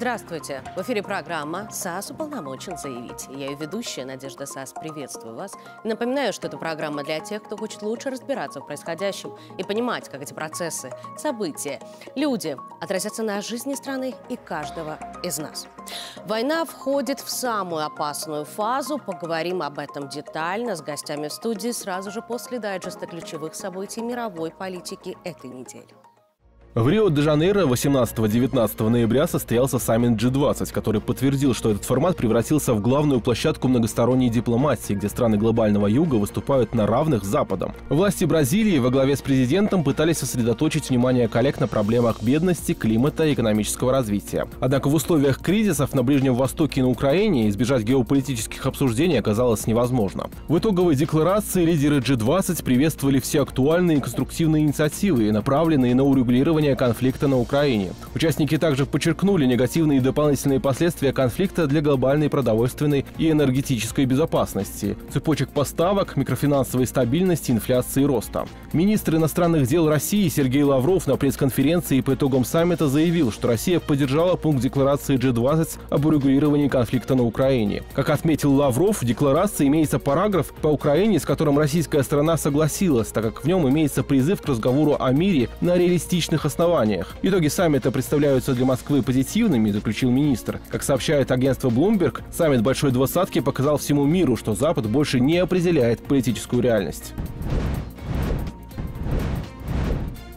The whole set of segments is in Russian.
Здравствуйте! В эфире программа «САС уполномочен заявить». Я ее ведущая Надежда САС. Приветствую вас. Напоминаю, что это программа для тех, кто хочет лучше разбираться в происходящем и понимать, как эти процессы, события, люди отразятся на жизни страны и каждого из нас. Война входит в самую опасную фазу. Поговорим об этом детально с гостями в студии сразу же после дайджеста ключевых событий мировой политики этой недели. В Рио-де-Жанейро 18-19 ноября состоялся саммит G20, который подтвердил, что этот формат превратился в главную площадку многосторонней дипломатии, где страны глобального юга выступают на равных с Западом. Власти Бразилии во главе с президентом пытались сосредоточить внимание коллег на проблемах бедности, климата и экономического развития. Однако в условиях кризисов на Ближнем Востоке и на Украине избежать геополитических обсуждений оказалось невозможно. В итоговой декларации лидеры G20 приветствовали все актуальные и конструктивные инициативы, направленные на урегулирование урегулирования конфликта на Украине. Участники также подчеркнули негативные и дополнительные последствия конфликта для глобальной продовольственной и энергетической безопасности, цепочек поставок, микрофинансовой стабильности, инфляции и роста. Министр иностранных дел России Сергей Лавров на пресс-конференции по итогам саммита заявил, что Россия поддержала пункт декларации G20 об урегулировании конфликта на Украине. Как отметил Лавров, в декларации имеется параграф по Украине, с которым российская страна согласилась, так как в нем имеется призыв к разговору о мире на реалистичных основаниях. Итоги саммита представляются для Москвы позитивными, заключил министр. Как сообщает агентство Bloomberg, саммит Большой Двадцатки показал всему миру, что Запад больше не определяет политическую реальность.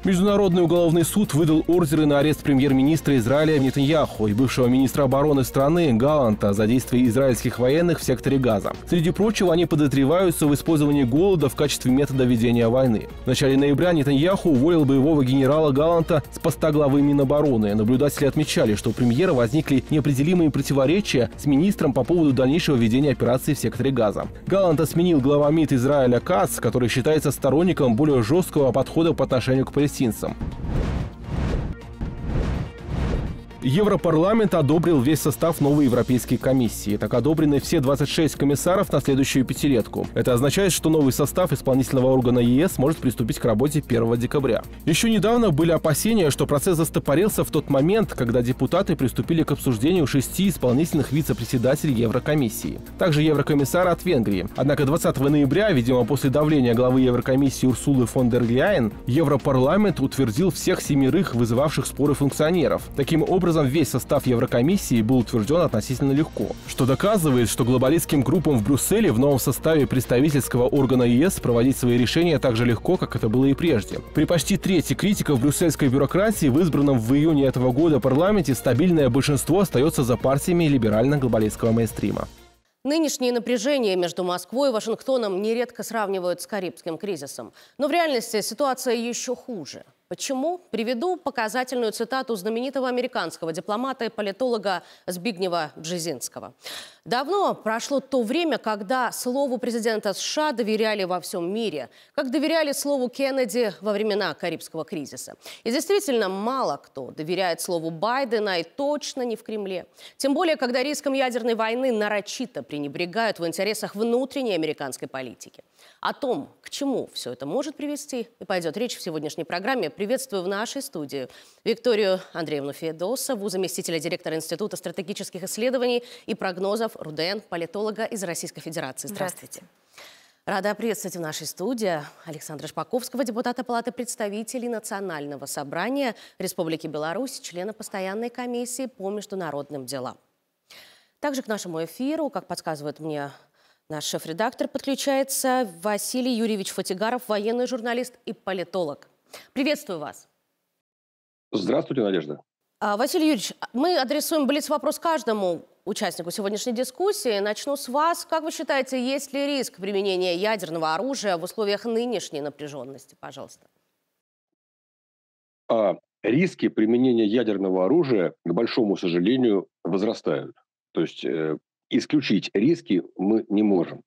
Международный уголовный суд выдал ордеры на арест премьер-министра Израиля Нетаньяху и бывшего министра обороны страны Галанта за действия израильских военных в секторе Газа. Среди прочего, они подозреваются в использовании голода в качестве метода ведения войны. В начале ноября Нетаньяху уволил боевого генерала Галанта с поста главы Минобороны. Наблюдатели отмечали, что у премьера возникли неопределимые противоречия с министром по поводу дальнейшего ведения операции в секторе Газа. Галанта сменил глава МИД Израиля Кац, который считается сторонником более жесткого подхода по отношению к Палестине палестинцам. Европарламент одобрил весь состав новой Европейской комиссии. Так одобрены все 26 комиссаров на следующую пятилетку. Это означает, что новый состав исполнительного органа ЕС может приступить к работе 1 декабря. Еще недавно были опасения, что процесс застопорился в тот момент, когда депутаты приступили к обсуждению шести исполнительных вице-председателей Еврокомиссии. Также еврокомиссара от Венгрии. Однако 20 ноября, видимо, после давления главы Еврокомиссии Урсулы фон дер Ляйен, Европарламент утвердил всех семерых вызывавших споры функционеров. Таким образом, образом, весь состав Еврокомиссии был утвержден относительно легко, что доказывает, что глобалистским группам в Брюсселе в новом составе представительского органа ЕС проводить свои решения так же легко, как это было и прежде. При почти трети критиков брюссельской бюрократии в избранном в июне этого года парламенте стабильное большинство остается за партиями либерально-глобалистского мейнстрима. Нынешние напряжения между Москвой и Вашингтоном нередко сравнивают с Карибским кризисом. Но в реальности ситуация еще хуже. Почему? Приведу показательную цитату знаменитого американского дипломата и политолога Збигнева Бжезинского. Давно прошло то время, когда слову президента США доверяли во всем мире, как доверяли слову Кеннеди во времена Карибского кризиса. И действительно, мало кто доверяет слову Байдена и точно не в Кремле. Тем более, когда риском ядерной войны нарочито пренебрегают в интересах внутренней американской политики. О том, к чему все это может привести, и пойдет речь в сегодняшней программе – Приветствую в нашей студии Викторию Андреевну Федосову, заместителя директора Института стратегических исследований и прогнозов РУДН, политолога из Российской Федерации. Здравствуйте. Здравствуйте. Рада приветствовать в нашей студии Александра Шпаковского, депутата Палаты представителей Национального собрания Республики Беларусь, члена постоянной комиссии по международным делам. Также к нашему эфиру, как подсказывает мне наш шеф-редактор, подключается Василий Юрьевич Фатигаров, военный журналист и политолог. Приветствую вас. Здравствуйте, Надежда. А, Василий Юрьевич, мы адресуем блиц-вопрос каждому участнику сегодняшней дискуссии. Начну с вас. Как вы считаете, есть ли риск применения ядерного оружия в условиях нынешней напряженности? Пожалуйста. А, риски применения ядерного оружия, к большому сожалению, возрастают. То есть э, исключить риски мы не можем.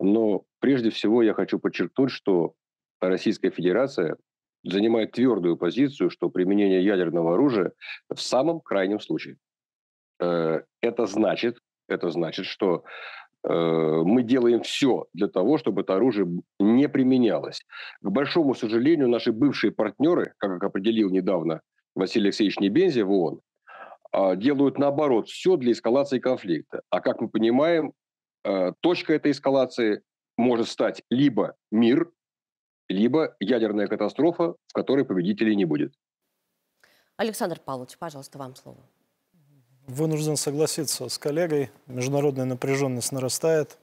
Но прежде всего я хочу подчеркнуть, что Российская Федерация занимает твердую позицию, что применение ядерного оружия в самом крайнем случае. Э, это значит, это значит, что э, мы делаем все для того, чтобы это оружие не применялось. К большому сожалению, наши бывшие партнеры, как определил недавно Василий Алексеевич Небензи в ООН, а, делают наоборот все для эскалации конфликта. А как мы понимаем, э, точка этой эскалации может стать либо мир, либо ядерная катастрофа, в которой победителей не будет. Александр Павлович, пожалуйста, вам слово. Вынужден согласиться с коллегой. Международная напряженность нарастает.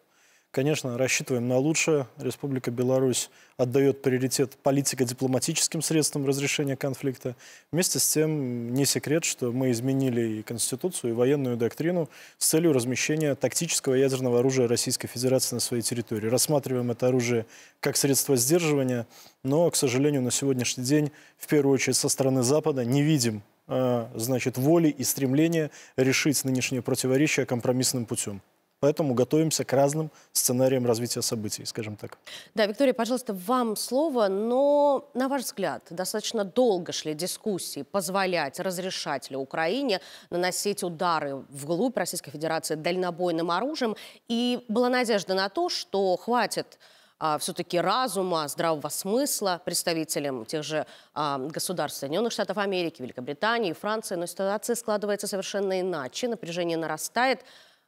Конечно, рассчитываем на лучшее. Республика Беларусь отдает приоритет политико-дипломатическим средствам разрешения конфликта. Вместе с тем, не секрет, что мы изменили и Конституцию, и военную доктрину с целью размещения тактического ядерного оружия Российской Федерации на своей территории. Рассматриваем это оружие как средство сдерживания, но, к сожалению, на сегодняшний день, в первую очередь, со стороны Запада не видим а, значит, воли и стремления решить нынешние противоречия компромиссным путем. Поэтому готовимся к разным сценариям развития событий, скажем так. Да, Виктория, пожалуйста, вам слово, но, на ваш взгляд, достаточно долго шли дискуссии позволять, разрешать ли Украине наносить удары вглубь Российской Федерации дальнобойным оружием, и была надежда на то, что хватит а, все-таки разума, здравого смысла представителям тех же а, государств Соединенных Штатов Америки, Великобритании, Франции, но ситуация складывается совершенно иначе, напряжение нарастает,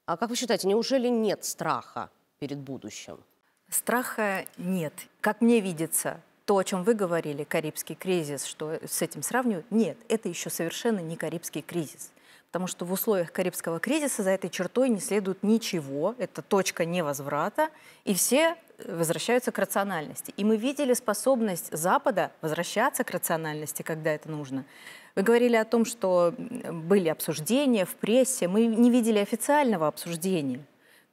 а как вы считаете, неужели нет страха перед будущим? Страха нет. Как мне видится, то, о чем вы говорили, карибский кризис, что с этим сравнивают, нет, это еще совершенно не карибский кризис. Потому что в условиях карибского кризиса за этой чертой не следует ничего, это точка невозврата, и все э, возвращаются к рациональности. И мы видели способность Запада возвращаться к рациональности, когда это нужно. Вы говорили о том, что были обсуждения в прессе. Мы не видели официального обсуждения.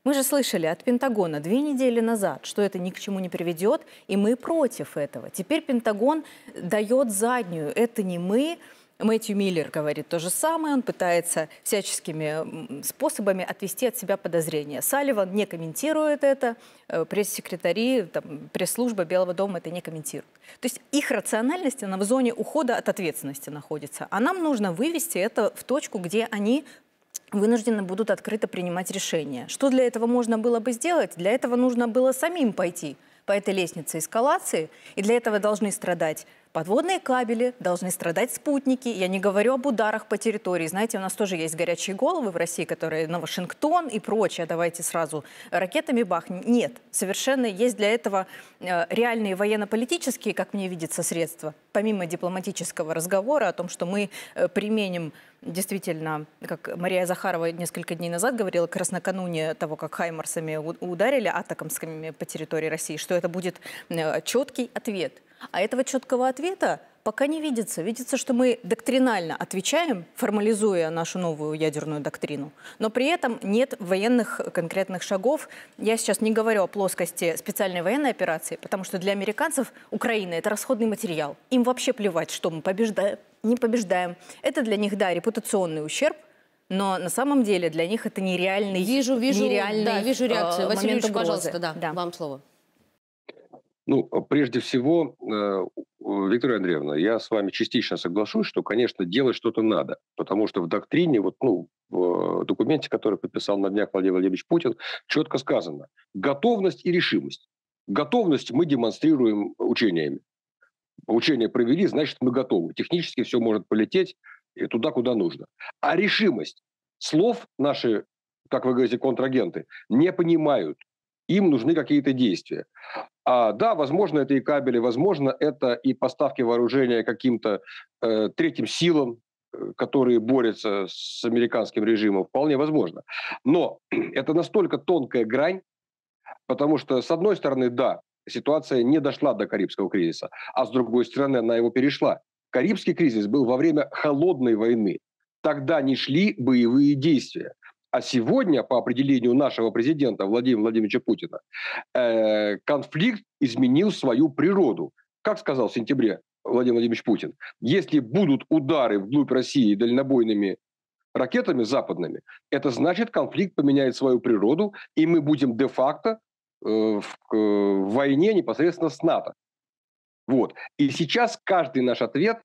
Мы же слышали от Пентагона две недели назад, что это ни к чему не приведет, и мы против этого. Теперь Пентагон дает заднюю. Это не мы, Мэтью Миллер говорит то же самое, он пытается всяческими способами отвести от себя подозрения. Салливан не комментирует это, э, пресс-секретари, пресс-служба Белого дома это не комментирует. То есть их рациональность, она в зоне ухода от ответственности находится. А нам нужно вывести это в точку, где они вынуждены будут открыто принимать решения. Что для этого можно было бы сделать? Для этого нужно было самим пойти по этой лестнице эскалации, и для этого должны страдать Подводные кабели, должны страдать спутники. Я не говорю об ударах по территории. Знаете, у нас тоже есть горячие головы в России, которые на Вашингтон и прочее. Давайте сразу ракетами бахнем. Нет, совершенно есть для этого э, реальные военно-политические, как мне видится, средства. Помимо дипломатического разговора о том, что мы э, применим действительно, как Мария Захарова несколько дней назад говорила, как раз накануне того, как Хаймарсами ударили атакамскими по территории России, что это будет э, четкий ответ – а этого четкого ответа пока не видится. Видится, что мы доктринально отвечаем, формализуя нашу новую ядерную доктрину, но при этом нет военных конкретных шагов. Я сейчас не говорю о плоскости специальной военной операции, потому что для американцев Украина – это расходный материал. Им вообще плевать, что мы побеждаем, не побеждаем. Это для них, да, репутационный ущерб, но на самом деле для них это нереальный, вижу, вижу, нереальный да, вижу э, реакцию. Василий момент Ильич, пожалуйста, да, да, вам слово. Ну, а прежде всего, э, Виктория Андреевна, я с вами частично соглашусь, что, конечно, делать что-то надо, потому что в доктрине, вот, ну, в э, документе, который подписал на днях Владимир Владимирович Путин, четко сказано «готовность и решимость». Готовность мы демонстрируем учениями. Учения провели, значит, мы готовы. Технически все может полететь и э, туда, куда нужно. А решимость слов наши, как вы говорите, контрагенты, не понимают. Им нужны какие-то действия. А, да, возможно, это и кабели, возможно, это и поставки вооружения каким-то э, третьим силам, э, которые борются с американским режимом, вполне возможно. Но это настолько тонкая грань, потому что, с одной стороны, да, ситуация не дошла до Карибского кризиса, а с другой стороны, она его перешла. Карибский кризис был во время холодной войны. Тогда не шли боевые действия. А сегодня, по определению нашего президента Владимира Владимировича Путина, э, конфликт изменил свою природу. Как сказал в сентябре Владимир Владимирович Путин, если будут удары вглубь России дальнобойными ракетами западными, это значит, конфликт поменяет свою природу, и мы будем де-факто э, в войне непосредственно с НАТО. Вот. И сейчас каждый наш ответ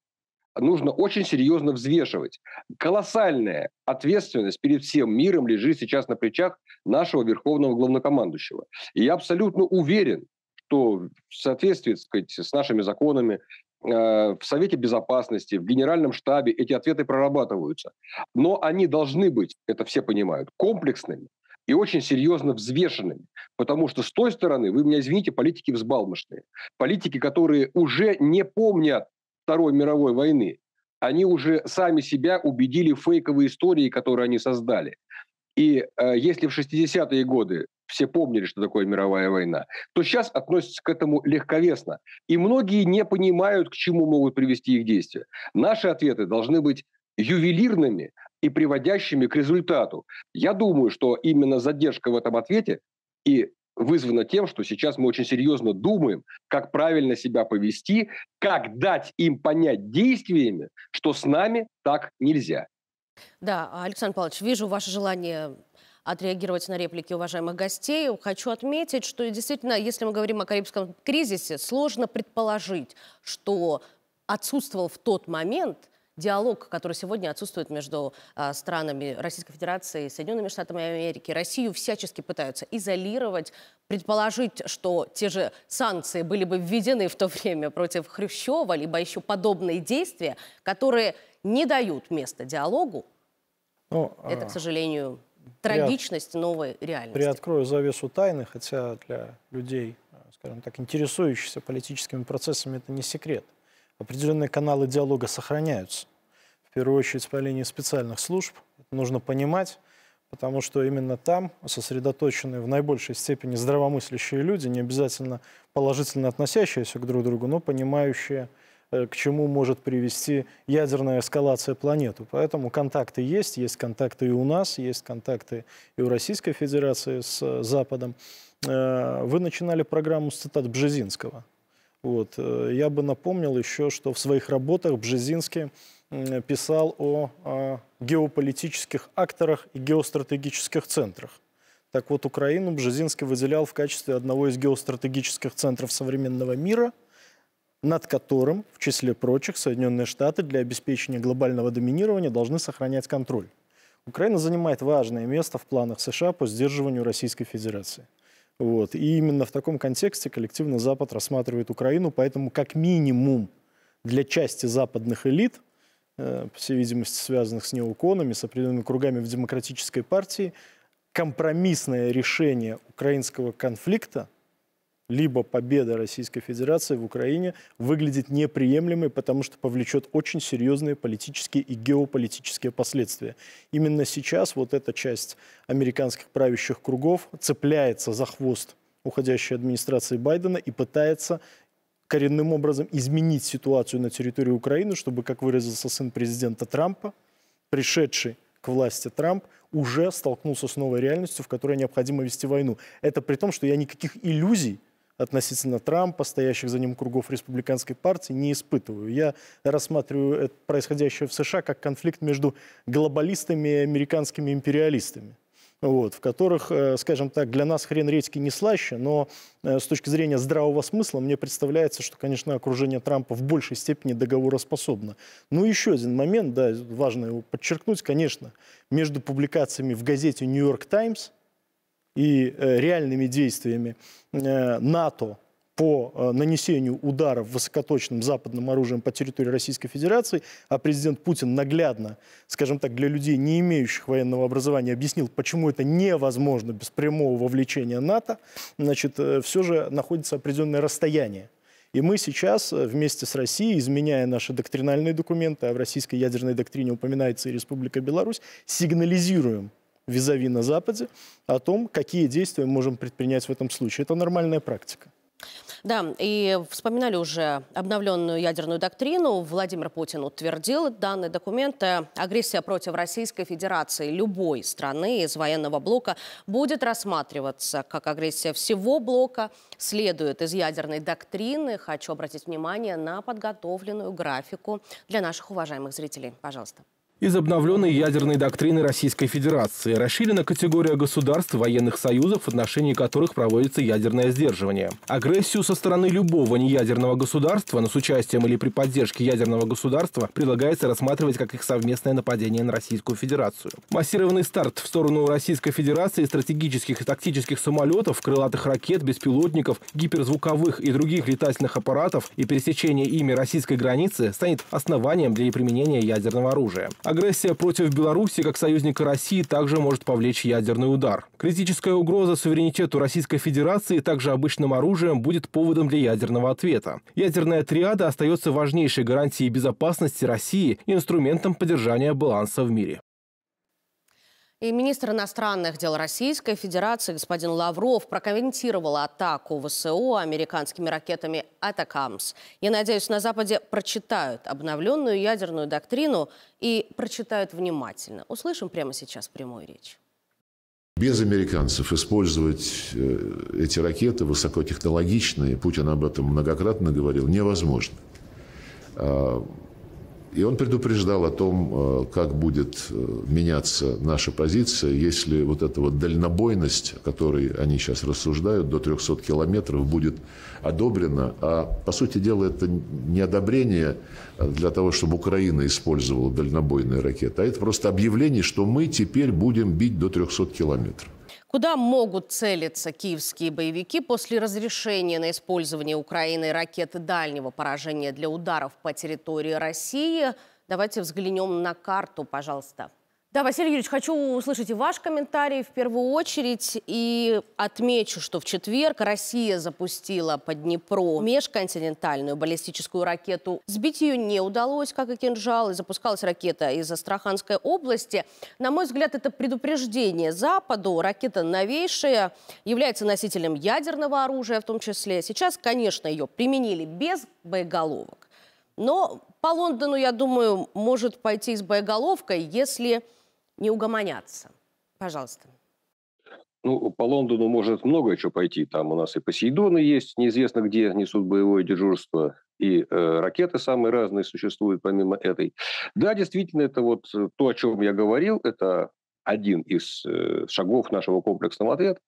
нужно очень серьезно взвешивать. Колоссальная ответственность перед всем миром лежит сейчас на плечах нашего верховного главнокомандующего. И я абсолютно уверен, что в соответствии сказать, с нашими законами, э, в Совете Безопасности, в Генеральном штабе эти ответы прорабатываются. Но они должны быть, это все понимают, комплексными и очень серьезно взвешенными. Потому что с той стороны, вы меня извините, политики взбалмошные. Политики, которые уже не помнят Второй мировой войны. Они уже сами себя убедили в фейковые истории, которые они создали. И э, если в 60-е годы все помнили, что такое мировая война, то сейчас относятся к этому легковесно. И многие не понимают, к чему могут привести их действия. Наши ответы должны быть ювелирными и приводящими к результату. Я думаю, что именно задержка в этом ответе и вызвано тем, что сейчас мы очень серьезно думаем, как правильно себя повести, как дать им понять действиями, что с нами так нельзя. Да, а, Александр Павлович, вижу ваше желание отреагировать на реплики уважаемых гостей. Хочу отметить, что действительно, если мы говорим о Карибском кризисе, сложно предположить, что отсутствовал в тот момент – диалог, который сегодня отсутствует между а, странами Российской Федерации, Соединенными Штатами Америки, Россию всячески пытаются изолировать, предположить, что те же санкции были бы введены в то время против Хрущева, либо еще подобные действия, которые не дают места диалогу. Ну, Это, а, к сожалению, трагичность новой реальности. Приоткрою завесу тайны, хотя для людей, скажем так, интересующихся политическими процессами это не секрет определенные каналы диалога сохраняются. В первую очередь по линии специальных служб. Это нужно понимать, потому что именно там сосредоточены в наибольшей степени здравомыслящие люди, не обязательно положительно относящиеся к друг другу, но понимающие, э, к чему может привести ядерная эскалация планету. Поэтому контакты есть, есть контакты и у нас, есть контакты и у Российской Федерации с э, Западом. Э, вы начинали программу с цитат Бжезинского – вот. Э, я бы напомнил еще, что в своих работах Бжезинский писал о, о геополитических акторах и геостратегических центрах. Так вот, Украину Бжезинский выделял в качестве одного из геостратегических центров современного мира, над которым, в числе прочих, Соединенные Штаты для обеспечения глобального доминирования должны сохранять контроль. Украина занимает важное место в планах США по сдерживанию Российской Федерации. Вот. И именно в таком контексте коллективно Запад рассматривает Украину, поэтому как минимум для части западных элит, э, по всей видимости, связанных с неуконами, с определенными кругами в демократической партии, компромиссное решение украинского конфликта – либо победа Российской Федерации в Украине выглядит неприемлемой, потому что повлечет очень серьезные политические и геополитические последствия. Именно сейчас вот эта часть американских правящих кругов цепляется за хвост уходящей администрации Байдена и пытается коренным образом изменить ситуацию на территории Украины, чтобы, как выразился сын президента Трампа, пришедший к власти Трамп уже столкнулся с новой реальностью, в которой необходимо вести войну. Это при том, что я никаких иллюзий относительно Трампа, стоящих за ним кругов республиканской партии, не испытываю. Я рассматриваю это происходящее в США как конфликт между глобалистами и американскими империалистами. Вот, в которых, э, скажем так, для нас хрен редьки не слаще, но э, с точки зрения здравого смысла мне представляется, что, конечно, окружение Трампа в большей степени договороспособно. Ну, и еще один момент, да, важно его подчеркнуть, конечно, между публикациями в газете «Нью-Йорк Таймс», и э, реальными действиями э, НАТО по э, нанесению ударов высокоточным западным оружием по территории Российской Федерации, а президент Путин наглядно, скажем так, для людей, не имеющих военного образования, объяснил, почему это невозможно без прямого вовлечения НАТО, значит, все же находится определенное расстояние. И мы сейчас вместе с Россией, изменяя наши доктринальные документы, а в российской ядерной доктрине упоминается и Республика Беларусь, сигнализируем визави на Западе о том, какие действия мы можем предпринять в этом случае. Это нормальная практика. Да, и вспоминали уже обновленную ядерную доктрину. Владимир Путин утвердил данный документ. Агрессия против Российской Федерации любой страны из военного блока будет рассматриваться как агрессия всего блока. Следует из ядерной доктрины. Хочу обратить внимание на подготовленную графику для наших уважаемых зрителей. Пожалуйста. Из обновленной ядерной доктрины Российской Федерации расширена категория государств военных союзов, в отношении которых проводится ядерное сдерживание. Агрессию со стороны любого неядерного государства, но с участием или при поддержке ядерного государства, предлагается рассматривать как их совместное нападение на Российскую Федерацию. Массированный старт в сторону Российской Федерации стратегических и тактических самолетов, крылатых ракет, беспилотников, гиперзвуковых и других летательных аппаратов и пересечение ими российской границы станет основанием для применения ядерного оружия. Агрессия против Беларуси как союзника России также может повлечь ядерный удар. Критическая угроза суверенитету Российской Федерации также обычным оружием будет поводом для ядерного ответа. Ядерная триада остается важнейшей гарантией безопасности России и инструментом поддержания баланса в мире. И министр иностранных дел Российской Федерации господин Лавров прокомментировал атаку ВСУ американскими ракетами «Атакамс». Я надеюсь, на Западе прочитают обновленную ядерную доктрину и прочитают внимательно. Услышим прямо сейчас прямую речь. Без американцев использовать э, эти ракеты высокотехнологичные, Путин об этом многократно говорил, невозможно. А, и он предупреждал о том, э, как будет э, меняться наша позиция, если вот эта вот дальнобойность, о которой они сейчас рассуждают, до 300 километров будет одобрена. А по сути дела это не одобрение а, для того, чтобы Украина использовала дальнобойные ракеты, а это просто объявление, что мы теперь будем бить до 300 километров. Куда могут целиться киевские боевики после разрешения на использование Украины ракеты дальнего поражения для ударов по территории России? Давайте взглянем на карту, пожалуйста. Да, Василий Юрьевич, хочу услышать и ваш комментарий в первую очередь. И отмечу, что в четверг Россия запустила по Днепру межконтинентальную баллистическую ракету. Сбить ее не удалось, как и кинжал, и запускалась ракета из Астраханской области. На мой взгляд, это предупреждение Западу. Ракета новейшая, является носителем ядерного оружия в том числе. Сейчас, конечно, ее применили без боеголовок. Но по Лондону, я думаю, может пойти с боеголовкой, если не угомонятся? Пожалуйста. Ну, по Лондону может много чего пойти. Там у нас и Посейдоны есть, неизвестно где несут боевое дежурство, и э, ракеты самые разные существуют помимо этой. Да, действительно, это вот э, то, о чем я говорил, это один из э, шагов нашего комплексного ответа.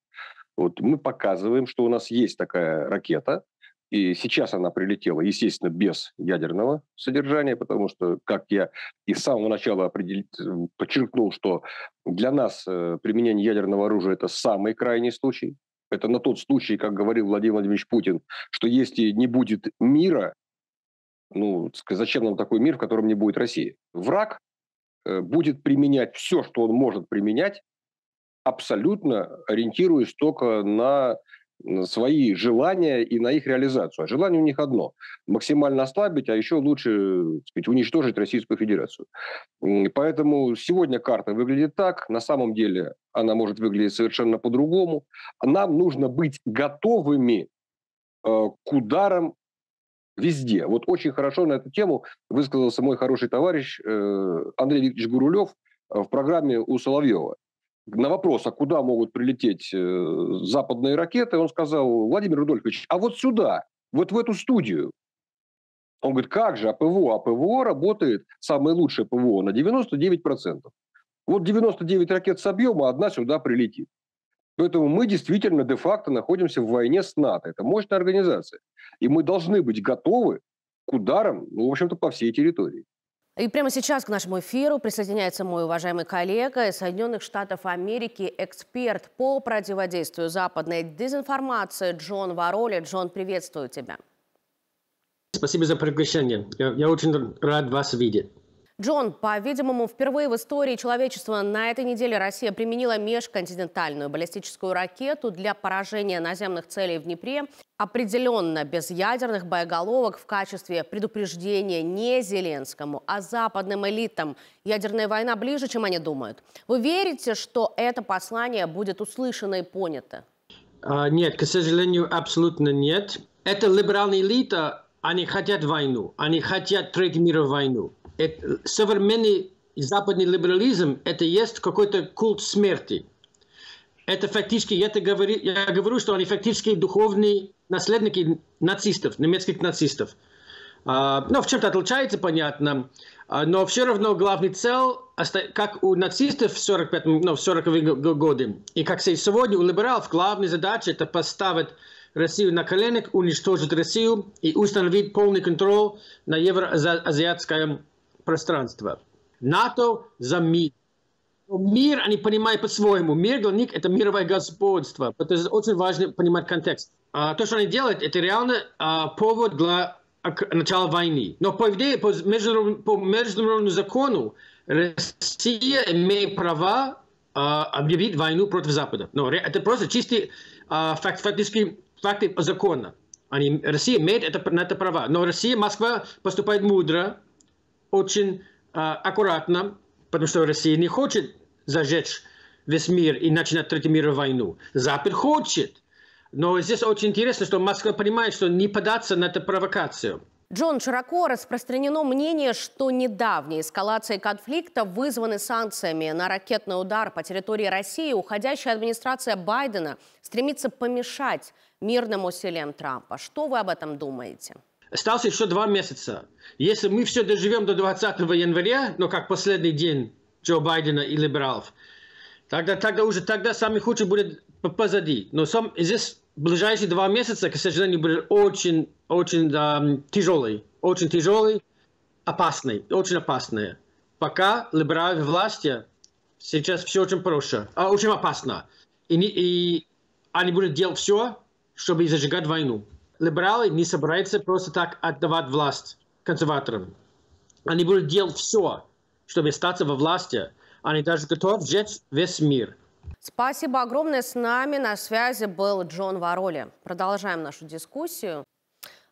Вот мы показываем, что у нас есть такая ракета, и сейчас она прилетела, естественно, без ядерного содержания, потому что, как я и с самого начала определить, подчеркнул, что для нас э, применение ядерного оружия – это самый крайний случай. Это на тот случай, как говорил Владимир Владимирович Путин, что если не будет мира, ну, зачем нам такой мир, в котором не будет России? Враг э, будет применять все, что он может применять, абсолютно ориентируясь только на свои желания и на их реализацию. А желание у них одно – максимально ослабить, а еще лучше так сказать, уничтожить Российскую Федерацию. Поэтому сегодня карта выглядит так, на самом деле она может выглядеть совершенно по-другому. Нам нужно быть готовыми э, к ударам везде. Вот очень хорошо на эту тему высказался мой хороший товарищ э, Андрей Викторович Гурулев э, в программе у Соловьева на вопрос, а куда могут прилететь э, западные ракеты, он сказал, Владимир Рудольфович, а вот сюда, вот в эту студию. Он говорит, как же, а ПВО? А ПВО работает, самое лучшее ПВО, на 99%. Вот 99 ракет с объема, одна сюда прилетит. Поэтому мы действительно де-факто находимся в войне с НАТО. Это мощная организация. И мы должны быть готовы к ударам, ну, в общем-то, по всей территории. И прямо сейчас к нашему эфиру присоединяется мой уважаемый коллега из Соединенных Штатов Америки, эксперт по противодействию западной дезинформации Джон Вароли. Джон, приветствую тебя. Спасибо за приглашение. Я, я очень рад вас видеть. Джон, по-видимому, впервые в истории человечества на этой неделе Россия применила межконтинентальную баллистическую ракету для поражения наземных целей в Днепре. Определенно, без ядерных боеголовок в качестве предупреждения не Зеленскому, а западным элитам. Ядерная война ближе, чем они думают. Вы верите, что это послание будет услышано и понято? А, нет, к сожалению, абсолютно нет. Это либеральная элита, они хотят войну, они хотят Третью мировую войну это, современный западный либерализм – это есть какой-то культ смерти. Это фактически, я, это говорю, я говорю, что они фактически духовные наследники нацистов, немецких нацистов. А, ну, в чем-то отличается, понятно, а, но все равно главный цель, как у нацистов в 45 ну, в 40-е годы, и как сегодня у либералов, главная задача – это поставить Россию на коленок, уничтожить Россию и установить полный контроль на евроазиатском пространства. НАТО за мир. Мир они понимают по-своему. Мир для них – это мировое господство. Это очень важно понимать контекст. А, то, что они делают, это реально а, повод для начала войны. Но по, идее, по, международному, по международному закону Россия имеет права а, объявить войну против Запада. Но это просто чистый а, факт, фактически факты закона. Они, Россия имеет это, на это права. Но Россия, Москва поступает мудро, очень а, аккуратно, потому что Россия не хочет зажечь весь мир и начинать Третью мировую войну. Запад хочет. Но здесь очень интересно, что Москва понимает, что не податься на эту провокацию. Джон, широко распространено мнение, что недавние эскалации конфликта вызваны санкциями на ракетный удар по территории России. Уходящая администрация Байдена стремится помешать мирным усилиям Трампа. Что вы об этом думаете? Осталось еще два месяца. Если мы все доживем до 20 января, но как последний день Джо Байдена и либералов, тогда, тогда уже тогда самый худший будет позади. Но сам, здесь ближайшие два месяца, к сожалению, будет очень, очень да, тяжелый, очень тяжелый, опасный, очень опасный. Пока либералы власти сейчас все очень проще, а, очень опасно. И, и они будут делать все, чтобы зажигать войну либералы не собираются просто так отдавать власть консерваторам. Они будут делать все, чтобы остаться во власти. Они даже готовы взять весь мир. Спасибо огромное. С нами на связи был Джон Вароли. Продолжаем нашу дискуссию.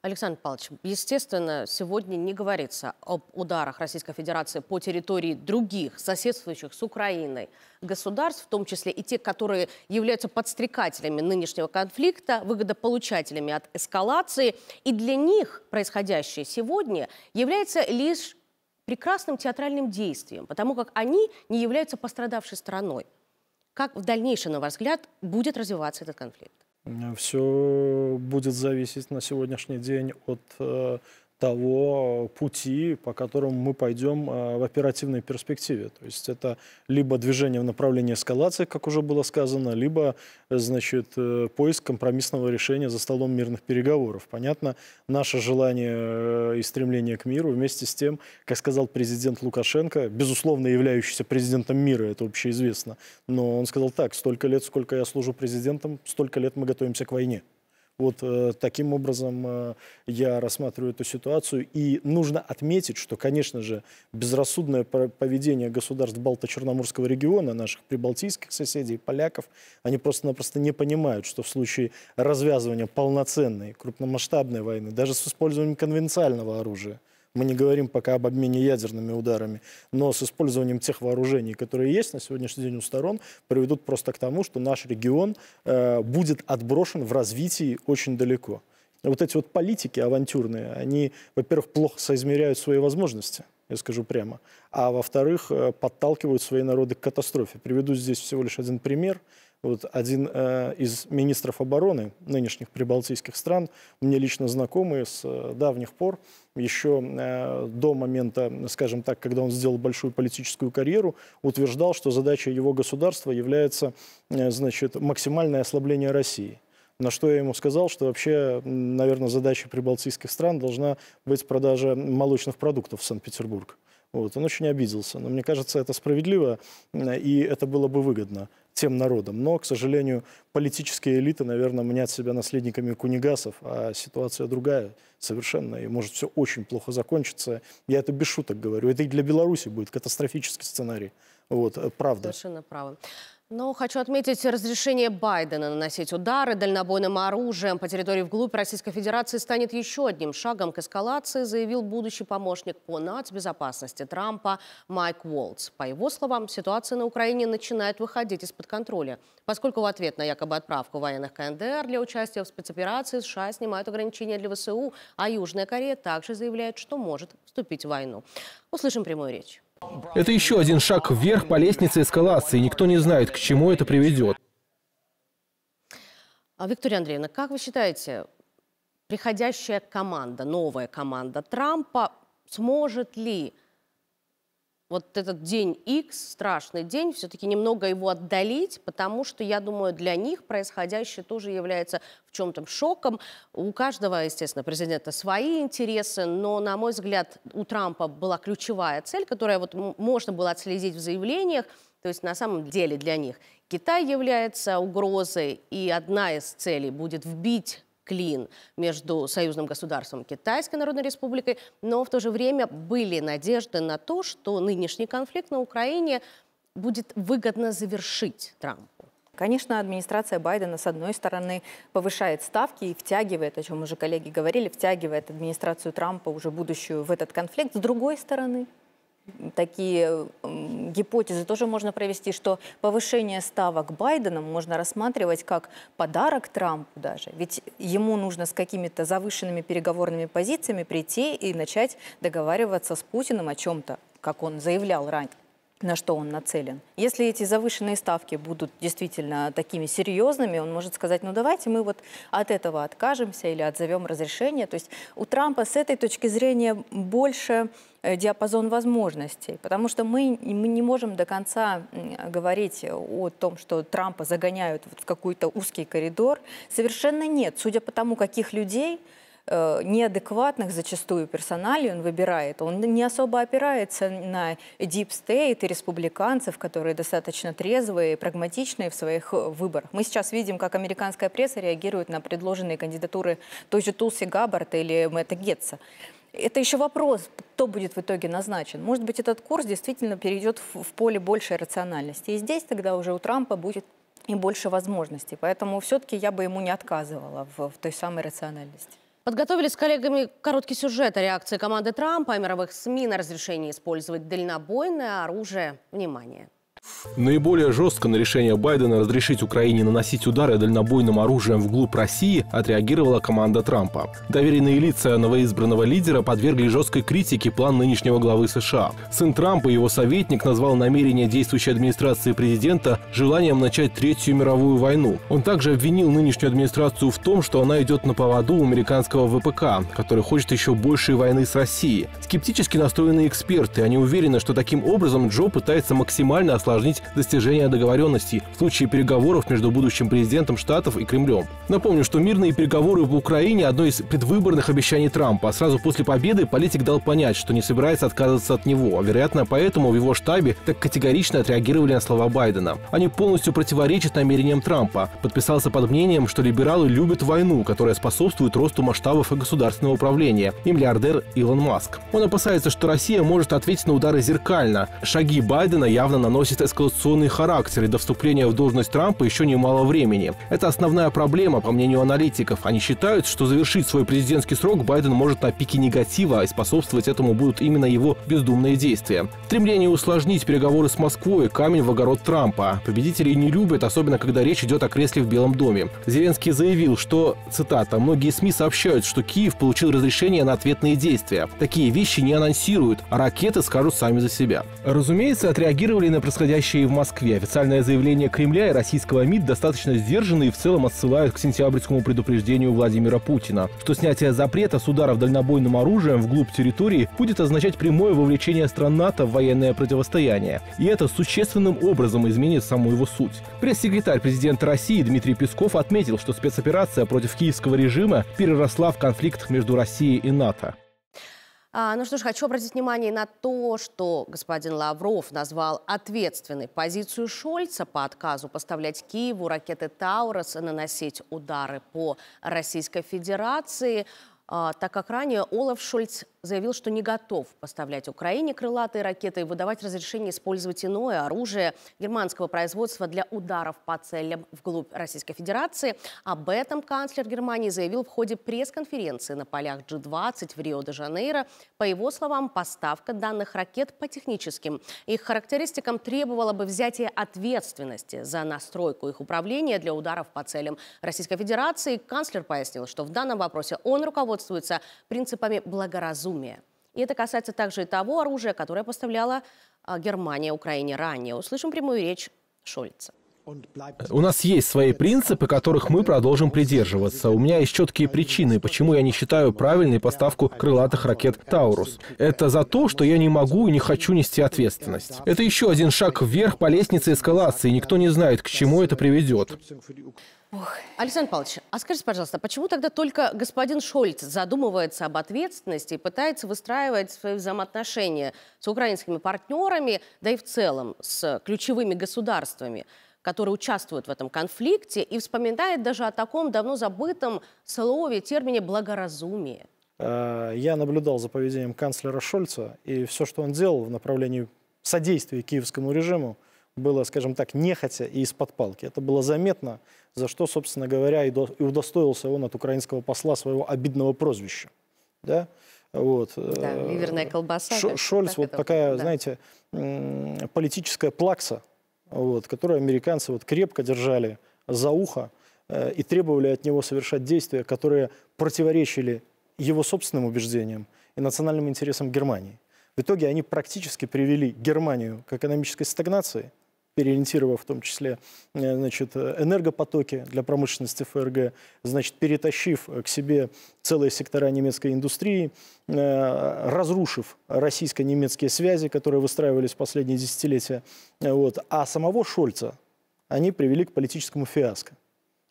Александр Павлович, естественно, сегодня не говорится об ударах Российской Федерации по территории других, соседствующих с Украиной государств, в том числе и тех, которые являются подстрекателями нынешнего конфликта, выгодополучателями от эскалации. И для них происходящее сегодня является лишь прекрасным театральным действием, потому как они не являются пострадавшей стороной. Как в дальнейшем, на ваш взгляд, будет развиваться этот конфликт? Все будет зависеть на сегодняшний день от э, того пути, по которому мы пойдем э, в оперативной перспективе. То есть это либо движение в направлении эскалации, как уже было сказано, либо значит, э, поиск компромиссного решения за столом мирных переговоров. Понятно, наше желание э, и стремление к миру вместе с тем, как сказал президент Лукашенко, безусловно являющийся президентом мира, это общеизвестно, но он сказал так, столько лет, сколько я служу президентом, столько лет мы готовимся к войне. Вот э, таким образом э, я рассматриваю эту ситуацию. И нужно отметить, что, конечно же, безрассудное поведение государств Балто-Черноморского региона, наших прибалтийских соседей, поляков, они просто-напросто не понимают, что в случае развязывания полноценной крупномасштабной войны, даже с использованием конвенциального оружия, мы не говорим пока об обмене ядерными ударами, но с использованием тех вооружений, которые есть на сегодняшний день у сторон, приведут просто к тому, что наш регион э, будет отброшен в развитии очень далеко. Вот эти вот политики авантюрные, они, во-первых, плохо соизмеряют свои возможности я скажу прямо. А во-вторых, э, подталкивают свои народы к катастрофе. Приведу здесь всего лишь один пример – вот один э, из министров обороны нынешних прибалтийских стран, мне лично знакомый с э, давних пор, еще э, до момента, скажем так, когда он сделал большую политическую карьеру, утверждал, что задача его государства является э, значит, максимальное ослабление России. На что я ему сказал, что вообще, наверное, задача прибалтийских стран должна быть продажа молочных продуктов в Санкт-Петербург. Вот. Он очень обиделся. Но мне кажется, это справедливо, э, и это было бы выгодно тем народом. Но, к сожалению, политические элиты, наверное, менят себя наследниками кунигасов, а ситуация другая совершенно, и может все очень плохо закончиться. Я это без шуток говорю. Это и для Беларуси будет катастрофический сценарий. Вот, э, правда. Совершенно правда. Но ну, хочу отметить разрешение Байдена наносить удары дальнобойным оружием по территории вглубь Российской Федерации станет еще одним шагом к эскалации, заявил будущий помощник по нацбезопасности Трампа Майк Уолтс. По его словам, ситуация на Украине начинает выходить из-под контроля, поскольку в ответ на якобы отправку военных КНДР для участия в спецоперации США снимают ограничения для ВСУ, а Южная Корея также заявляет, что может вступить в войну. Услышим прямую речь. Это еще один шаг вверх по лестнице эскалации. Никто не знает, к чему это приведет. А Виктория Андреевна, как вы считаете, приходящая команда, новая команда Трампа, сможет ли вот этот день X, страшный день, все-таки немного его отдалить, потому что, я думаю, для них происходящее тоже является в чем-то шоком. У каждого, естественно, президента свои интересы, но, на мой взгляд, у Трампа была ключевая цель, которая вот можно было отследить в заявлениях, то есть на самом деле для них Китай является угрозой, и одна из целей будет вбить клин между союзным государством Китайской Народной Республикой, но в то же время были надежды на то, что нынешний конфликт на Украине будет выгодно завершить Трампу. Конечно, администрация Байдена, с одной стороны, повышает ставки и втягивает, о чем уже коллеги говорили, втягивает администрацию Трампа, уже будущую, в этот конфликт. С другой стороны, такие гипотезы тоже можно провести, что повышение ставок Байденом можно рассматривать как подарок Трампу даже. Ведь ему нужно с какими-то завышенными переговорными позициями прийти и начать договариваться с Путиным о чем-то, как он заявлял ранее на что он нацелен. Если эти завышенные ставки будут действительно такими серьезными, он может сказать, ну давайте мы вот от этого откажемся или отзовем разрешение. То есть у Трампа с этой точки зрения больше э, диапазон возможностей, потому что мы, мы не можем до конца говорить о том, что Трампа загоняют в какой-то узкий коридор. Совершенно нет. Судя по тому, каких людей Э, неадекватных зачастую персоналей он выбирает. Он не особо опирается на deep state и республиканцев, которые достаточно трезвые и прагматичные в своих э, выборах. Мы сейчас видим, как американская пресса реагирует на предложенные кандидатуры той же Тулси Габбард или Мэтта Гетца. Это еще вопрос, кто будет в итоге назначен. Может быть, этот курс действительно перейдет в, в поле большей рациональности. И здесь тогда уже у Трампа будет и больше возможностей. Поэтому все-таки я бы ему не отказывала в, в той самой рациональности. Подготовили с коллегами короткий сюжет о реакции команды Трампа и мировых СМИ на разрешение использовать дальнобойное оружие. Внимание! Наиболее жестко на решение Байдена разрешить Украине наносить удары дальнобойным оружием вглубь России отреагировала команда Трампа. Доверенные лица новоизбранного лидера подвергли жесткой критике план нынешнего главы США. Сын Трампа и его советник назвал намерение действующей администрации президента желанием начать Третью мировую войну. Он также обвинил нынешнюю администрацию в том, что она идет на поводу у американского ВПК, который хочет еще большей войны с Россией. Скептически настроены эксперты, они уверены, что таким образом Джо пытается максимально ослабить осложнить достижение договоренностей в случае переговоров между будущим президентом Штатов и Кремлем. Напомню, что мирные переговоры в Украине – одно из предвыборных обещаний Трампа. А Сразу после победы политик дал понять, что не собирается отказываться от него. Вероятно, поэтому в его штабе так категорично отреагировали на слова Байдена. Они полностью противоречат намерениям Трампа. Подписался под мнением, что либералы любят войну, которая способствует росту масштабов и государственного управления, и миллиардер Илон Маск. Он опасается, что Россия может ответить на удары зеркально. Шаги Байдена явно наносят эскалационный характер, и до вступления в должность Трампа еще немало времени. Это основная проблема, по мнению аналитиков. Они считают, что завершить свой президентский срок Байден может на пике негатива, и способствовать этому будут именно его бездумные действия. Стремление усложнить переговоры с Москвой – камень в огород Трампа. Победителей не любят, особенно когда речь идет о кресле в Белом доме. Зеленский заявил, что, цитата, «многие СМИ сообщают, что Киев получил разрешение на ответные действия. Такие вещи не анонсируют, а ракеты скажут сами за себя». Разумеется, отреагировали на происходящее происходящее в Москве. Официальное заявление Кремля и российского МИД достаточно сдержаны и в целом отсылают к сентябрьскому предупреждению Владимира Путина, что снятие запрета с ударов дальнобойным оружием вглубь территории будет означать прямое вовлечение стран НАТО в военное противостояние. И это существенным образом изменит саму его суть. Пресс-секретарь президента России Дмитрий Песков отметил, что спецоперация против киевского режима переросла в конфликт между Россией и НАТО. А, ну что ж, хочу обратить внимание на то, что господин Лавров назвал ответственной позицию Шольца по отказу поставлять Киеву ракеты «Таурос» и наносить удары по Российской Федерации, а, так как ранее Олаф Шольц заявил, что не готов поставлять Украине крылатые ракеты и выдавать разрешение использовать иное оружие германского производства для ударов по целям вглубь Российской Федерации. Об этом канцлер Германии заявил в ходе пресс-конференции на полях G20 в Рио-де-Жанейро. По его словам, поставка данных ракет по техническим их характеристикам требовала бы взятия ответственности за настройку их управления для ударов по целям Российской Федерации. Канцлер пояснил, что в данном вопросе он руководствуется принципами благоразумия безумия. И это касается также и того оружия, которое поставляла а, Германия Украине ранее. Услышим прямую речь Шольца. У нас есть свои принципы, которых мы продолжим придерживаться. У меня есть четкие причины, почему я не считаю правильной поставку крылатых ракет «Таурус». Это за то, что я не могу и не хочу нести ответственность. Это еще один шаг вверх по лестнице эскалации, и никто не знает, к чему это приведет. Ох. Александр Павлович, а скажите, пожалуйста, почему тогда только господин Шольц задумывается об ответственности и пытается выстраивать свои взаимоотношения с украинскими партнерами, да и в целом с ключевыми государствами, которые участвуют в этом конфликте, и вспоминает даже о таком давно забытом слове, термине «благоразумие»? Э, я наблюдал за поведением канцлера Шольца, и все, что он делал в направлении содействия киевскому режиму, было, скажем так, нехотя и из-под палки. Это было заметно, за что, собственно говоря, и, удостоился он от украинского посла своего обидного прозвища. Да? Вот. Э, да, ливерная колбаса. Ш, Шольц, так вот это, такая, да. знаете, политическая плакса, вот, которую американцы вот крепко держали за ухо э, и требовали от него совершать действия, которые противоречили его собственным убеждениям и национальным интересам Германии. В итоге они практически привели Германию к экономической стагнации переориентировав в том числе э, значит, энергопотоки для промышленности ФРГ, значит, перетащив э, к себе целые сектора немецкой индустрии, э, разрушив российско-немецкие связи, которые выстраивались в последние десятилетия. Вот. А самого Шольца они привели к политическому фиаско.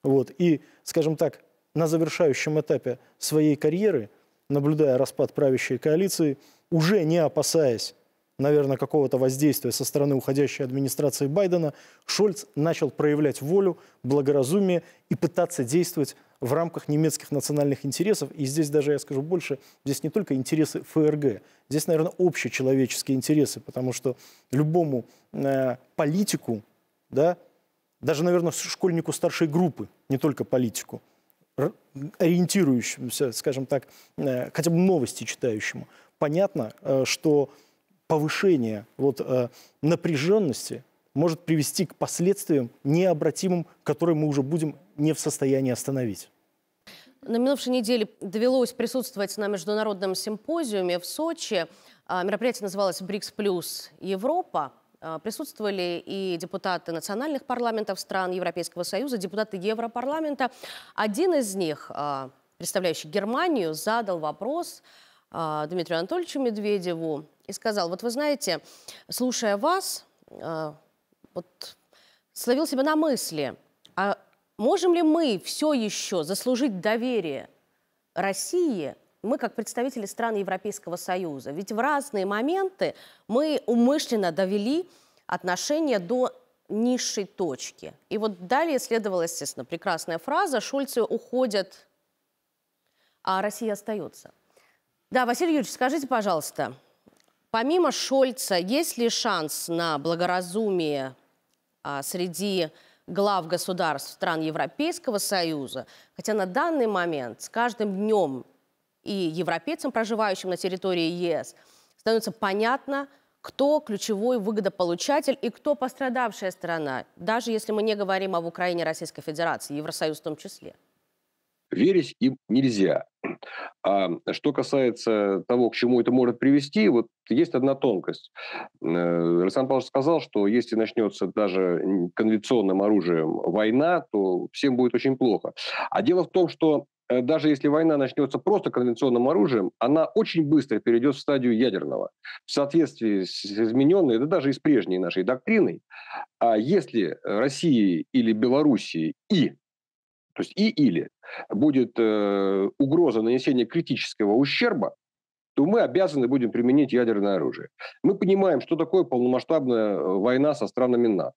Вот. И, скажем так, на завершающем этапе своей карьеры, наблюдая распад правящей коалиции, уже не опасаясь наверное, какого-то воздействия со стороны уходящей администрации Байдена, Шольц начал проявлять волю, благоразумие и пытаться действовать в рамках немецких национальных интересов. И здесь даже, я скажу больше, здесь не только интересы ФРГ, здесь, наверное, общечеловеческие интересы, потому что любому э, политику, да, даже, наверное, школьнику старшей группы, не только политику, ориентирующемуся, скажем так, э, хотя бы новости читающему, понятно, э, что повышение вот, э, напряженности может привести к последствиям необратимым, которые мы уже будем не в состоянии остановить. На минувшей неделе довелось присутствовать на международном симпозиуме в Сочи. А, мероприятие называлось «БРИКС плюс Европа». А, присутствовали и депутаты национальных парламентов стран Европейского Союза, депутаты Европарламента. Один из них, а, представляющий Германию, задал вопрос Дмитрию Анатольевичу Медведеву и сказал, вот вы знаете, слушая вас, э, вот словил себя на мысли, а можем ли мы все еще заслужить доверие России, мы как представители стран Европейского Союза? Ведь в разные моменты мы умышленно довели отношения до низшей точки. И вот далее следовала, естественно, прекрасная фраза «Шольцы уходят, а Россия остается». Да, Василий Юрьевич, скажите, пожалуйста, Помимо Шольца, есть ли шанс на благоразумие а, среди глав государств стран Европейского Союза? Хотя на данный момент с каждым днем и европейцам, проживающим на территории ЕС, становится понятно, кто ключевой выгодополучатель и кто пострадавшая сторона, даже если мы не говорим об Украине Российской Федерации, Евросоюз в том числе верить им нельзя. А что касается того, к чему это может привести, вот есть одна тонкость. Александр э, Павлович сказал, что если начнется даже конвенционным оружием война, то всем будет очень плохо. А дело в том, что э, даже если война начнется просто конвенционным оружием, она очень быстро перейдет в стадию ядерного. В соответствии с измененной, да даже и с прежней нашей доктриной, а если России или Белоруссии и то есть и или будет э, угроза нанесения критического ущерба, то мы обязаны будем применить ядерное оружие. Мы понимаем, что такое полномасштабная э, война со странами НАТО.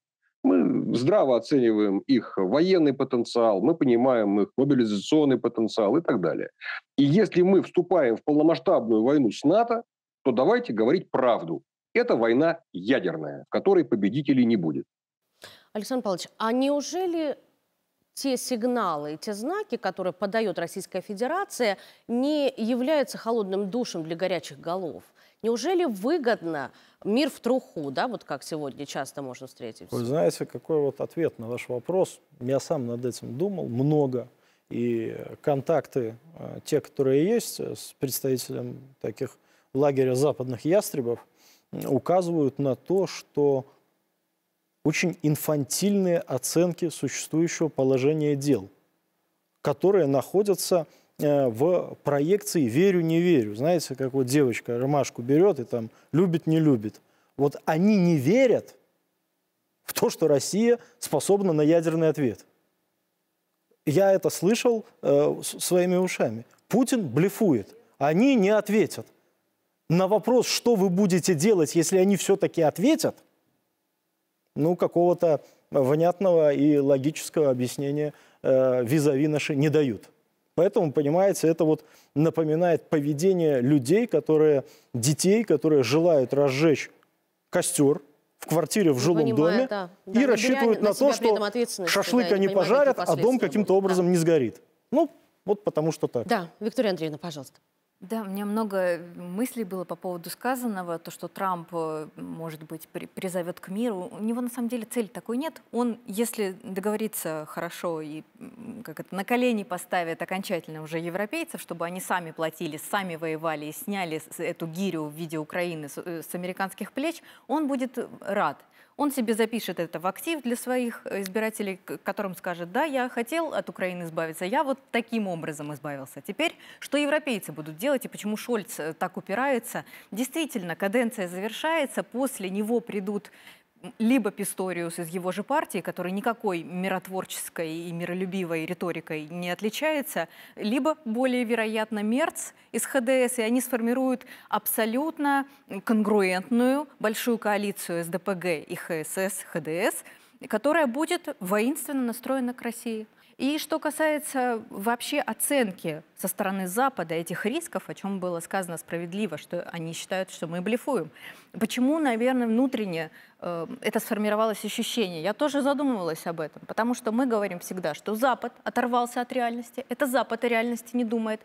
Мы здраво оцениваем их военный потенциал, мы понимаем их мобилизационный потенциал и так далее. И если мы вступаем в полномасштабную войну с НАТО, то давайте говорить правду. Это война ядерная, в которой победителей не будет. Александр Павлович, а неужели те сигналы, те знаки, которые подает Российская Федерация, не являются холодным душем для горячих голов? Неужели выгодно мир в труху, да, вот как сегодня часто можно встретить? Вы знаете, какой вот ответ на ваш вопрос? Я сам над этим думал много. И контакты, э, те, которые есть э, с представителем таких лагеря западных ястребов, указывают на то, что очень инфантильные оценки существующего положения дел, которые находятся э, в проекции «верю, не верю». Знаете, как вот девочка ромашку берет и там «любит, не любит». Вот они не верят в то, что Россия способна на ядерный ответ. Я это слышал э, своими ушами. Путин блефует. Они не ответят. На вопрос, что вы будете делать, если они все-таки ответят – ну, какого-то внятного и логического объяснения э, визави наши не дают. Поэтому, понимаете, это вот напоминает поведение людей, которые, детей, которые желают разжечь костер в квартире в ну, жилом понимаю, доме да. и да, рассчитывают на, на то, что шашлык да, они пожарят, а дом каким-то образом да. не сгорит. Ну, вот потому что так. Да, Виктория Андреевна, пожалуйста. Да, у меня много мыслей было по поводу сказанного, то, что Трамп, э, может быть, при, призовет к миру. У него на самом деле цели такой нет. Он, если договорится хорошо и как это, на колени поставит окончательно уже европейцев, чтобы они сами платили, сами воевали и сняли эту гирю в виде Украины с, э, с американских плеч, он будет э, рад он себе запишет это в актив для своих э, избирателей, которым скажет, да, я хотел от Украины избавиться, я вот таким образом избавился. Теперь, что европейцы будут делать и почему Шольц э, так упирается? Действительно, каденция завершается, после него придут либо Писториус из его же партии, который никакой миротворческой и миролюбивой риторикой не отличается, либо, более вероятно, Мерц из ХДС, и они сформируют абсолютно конгруентную большую коалицию с ДПГ и ХСС, ХДС, которая будет воинственно настроена к России. И что касается вообще оценки со стороны Запада этих рисков, о чем было сказано справедливо, что они считают, что мы блефуем. Почему, наверное, внутренне э, это сформировалось ощущение? Я тоже задумывалась об этом, потому что мы говорим всегда, что Запад оторвался от реальности, это Запад о реальности не думает.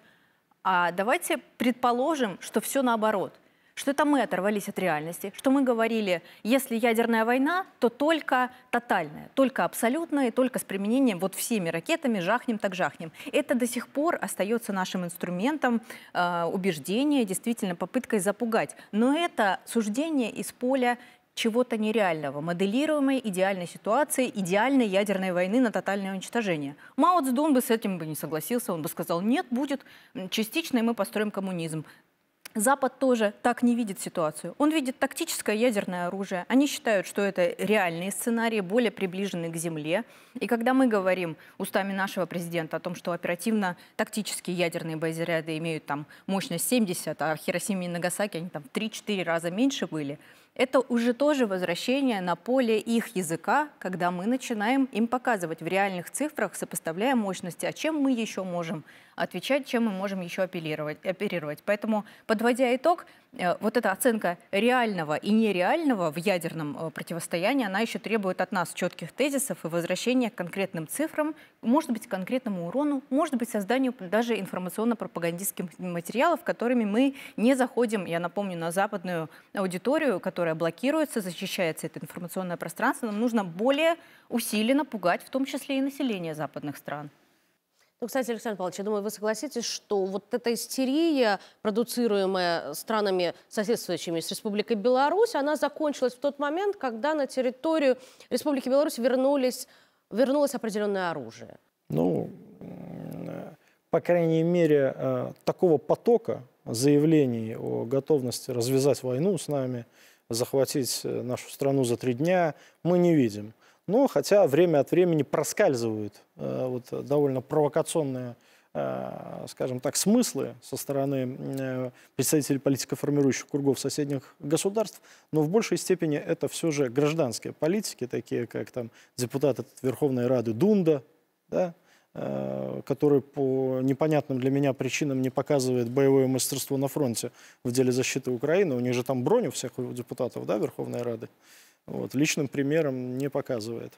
А давайте предположим, что все наоборот что это мы оторвались от реальности, что мы говорили, если ядерная война, то только тотальная, только абсолютная, только с применением вот всеми ракетами, жахнем так жахнем. Это до сих пор остается нашим инструментом э, убеждения, действительно попыткой запугать. Но это суждение из поля чего-то нереального, моделируемой идеальной ситуации, идеальной ядерной войны на тотальное уничтожение. Мао Цзэдун бы с этим бы не согласился, он бы сказал, нет, будет частично, и мы построим коммунизм. Запад тоже так не видит ситуацию. Он видит тактическое ядерное оружие. Они считают, что это реальные сценарии, более приближенные к Земле. И когда мы говорим устами нашего президента о том, что оперативно-тактические ядерные боезаряды имеют там мощность 70, а Хиросиме и Нагасаки они там в 3-4 раза меньше были – это уже тоже возвращение на поле их языка, когда мы начинаем им показывать в реальных цифрах, сопоставляя мощности, а чем мы еще можем отвечать, чем мы можем еще апеллировать, оперировать. Поэтому, подводя итог, э, вот эта оценка реального и нереального в ядерном э, противостоянии, она еще требует от нас четких тезисов и возвращения к конкретным цифрам, может быть, конкретному урону, может быть, созданию даже информационно-пропагандистских материалов, которыми мы не заходим, я напомню, на западную аудиторию, которая блокируется, защищается это информационное пространство. Нам нужно более усиленно пугать, в том числе и население западных стран. Ну, кстати, Александр Павлович, я думаю, вы согласитесь, что вот эта истерия, продуцируемая странами, соседствующими с Республикой Беларусь, она закончилась в тот момент, когда на территорию Республики Беларусь вернулись вернулось определенное оружие? Ну, по крайней мере, э, такого потока заявлений о готовности развязать войну с нами, захватить э, нашу страну за три дня, мы не видим. Но хотя время от времени проскальзывают э, вот, довольно провокационные Э, скажем так, смыслы со стороны э, представителей политикоформирующих кругов соседних государств, но в большей степени это все же гражданские политики, такие как там депутат от Верховной Рады Дунда, да, э, который по непонятным для меня причинам не показывает боевое мастерство на фронте в деле защиты Украины. У них же там бронь у всех депутатов да, Верховной Рады. Вот, личным примером не показывает